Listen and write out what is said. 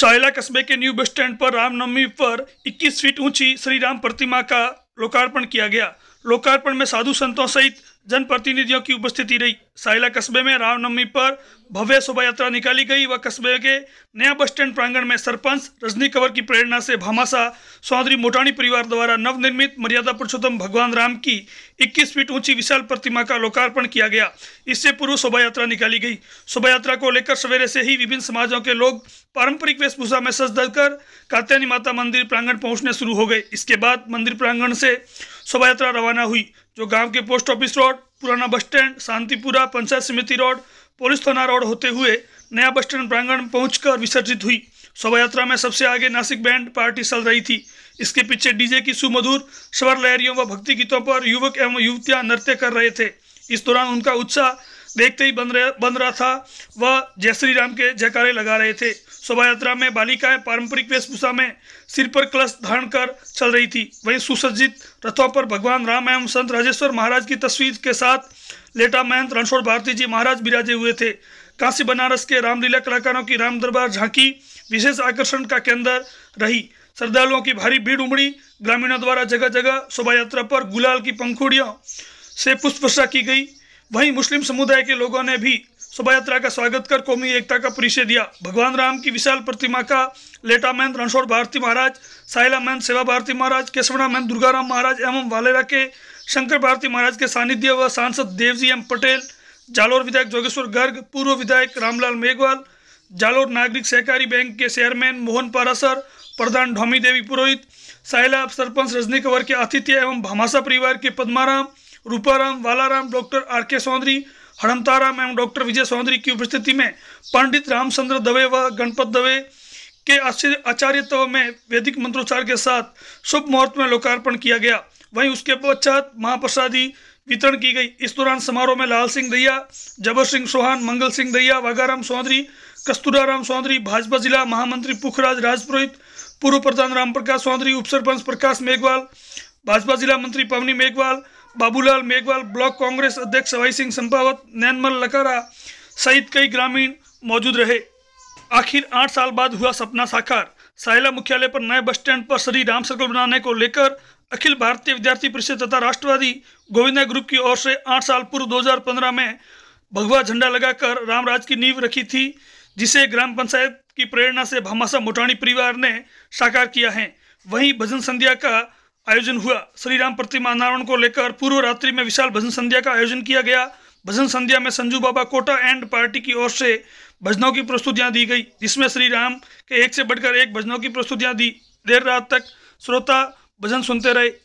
शायला कस्बे के new bus stand पर रामनवमी पर 21 फीट ऊंची श्री राम प्रतिमा का लोकार्पण किया गया लोकार्पण में साधु संतों सहित जनप्रतिनिधियों की उपस्थिति रही साइला कस्बे में रामनवमी पर भव्य शोभा यात्रा निकाली गई व कस्बे के नया बस स्टैंड प्रांगण में सरपंच रजनी कंवर की प्रेरणा से भामासा सौधरी मोटाणी परिवार द्वारा नवनिर्मित मर्यादा पुरुषोत्तम भगवान राम की 21 फीट ऊंची विशाल प्रतिमा का लोकार्पण किया गया इससे पूर्व शोभा यात्रा निकाली गई शोभा यात्रा को लेकर सवेरे से ही विभिन्न समाजों के लोग पारंपरिक वेशभूषा में सज कर कात्यानी माता मंदिर प्रांगण पहुंचने शुरू हो गए इसके बाद मंदिर प्रांगण से शोभा यात्रा रवाना हुई जो गांव के पोस्ट ऑफिस रोड पुराना बस स्टैंड शांतिपुरा पंचायत समिति रोड पुलिस थाना रोड होते हुए नया बस स्टैंड प्रांगण पहुंचकर विसर्जित हुई शोभा यात्रा में सबसे आगे नासिक बैंड पार्टी चल रही थी इसके पीछे डीजे की सुमधुर स्वर लहरियों व भक्ति गीतों पर युवक एवं युवतियां नृत्य कर रहे थे इस दौरान उनका उत्साह देखते ही बन रहा बन रहा था वह जय श्री राम के जयकारे लगा रहे थे शोभा यात्रा में बालिकाएं पारंपरिक वेशभूषा में सिर पर कलश धारण कर चल रही थी वहीं सुसज्जित रथों पर भगवान राम एवं संत राजेश्वर महाराज की तस्वीर के साथ लेटा महंत रणछोड़ भारती जी महाराज बिराजे हुए थे काशी बनारस के रामलीला कलाकारों की राम दरबार झांकी विशेष आकर्षण का केंद्र रही श्रद्धालुओं की भारी भीड़ उमड़ी ग्रामीणों द्वारा जगह जगह शोभा यात्रा पर गुलाल की पंखुड़ियों से पुष्प वर्षा की गई वहीं मुस्लिम समुदाय के लोगों ने भी शोभा यात्रा का स्वागत कर कौमी एकता का परिचय दिया भगवान राम की विशाल प्रतिमा का लेटा महंत रणछोड़ भारती महाराज साहिला महंत सेवा भारती महाराज केशवणा महंत दुर्गाराम महाराज एवं वालेरा के शंकर भारती महाराज के सानिध्य व सांसद देवजी एम पटेल जालोर विधायक जोगेश्वर गर्ग पूर्व विधायक रामलाल मेघवाल जालोर नागरिक सहकारी बैंक के चेयरमैन मोहन पारासर प्रधान ढोमी देवी पुरोहित साहिला सरपंच रजनी कंवर के आतिथ्य एवं भामासा परिवार के Padmaram Ruparam Walaram doctor R K Saundari हड़मताराम एवं डॉक्टर विजय सौंदरी की उपस्थिति में पंडित रामचंद्र दवे व गणपत दवे के आचार्यत्व में वैदिक मंत्रोच्चार के साथ शुभ मुहूर्त में लोकार्पण किया गया वहीं उसके पश्चात महाप्रसादी वितरण की गई इस दौरान समारोह में लाल सिंह दैया जबर सिंह चौहान मंगल सिंह दैया वागाराम चौधरी कस्तूराराम चौधरी भाजपा जिला महामंत्री पुखराज राजपुरोहित पूर्व प्रधान राम प्रकाश चौधरी उप सरपंच प्रकाश मेघवाल भाजपा जिला मंत्री पवनी मेघवाल बाबूलाल मेघवाल ब्लॉक कांग्रेस अध्यक्ष सवाई सिंह संपावत नैनमल लकारा सहित कई ग्रामीण मौजूद रहे आखिर आठ साल बाद हुआ सपना साकार साहिला मुख्यालय पर नए बस स्टैंड पर श्री राम सर्कल बनाने को लेकर अखिल भारतीय विद्यार्थी परिषद तथा राष्ट्रवादी गोविंदा ग्रुप की ओर से आठ साल पूर्व 2015 में भगवा झंडा लगाकर रामराज की नींव रखी थी जिसे ग्राम पंचायत की प्रेरणा से भामासा मोटाणी परिवार ने साकार किया है वहीं भजन संध्या का आयोजन हुआ श्री राम प्रतिमा अनावरण को लेकर पूर्व रात्रि में विशाल भजन संध्या का आयोजन किया गया भजन संध्या में संजू बाबा कोटा एंड पार्टी की ओर से भजनों की प्रस्तुतियां दी गई जिसमें श्री राम के एक से बढ़कर एक भजनों की प्रस्तुतियां दी देर रात तक श्रोता भजन सुनते रहे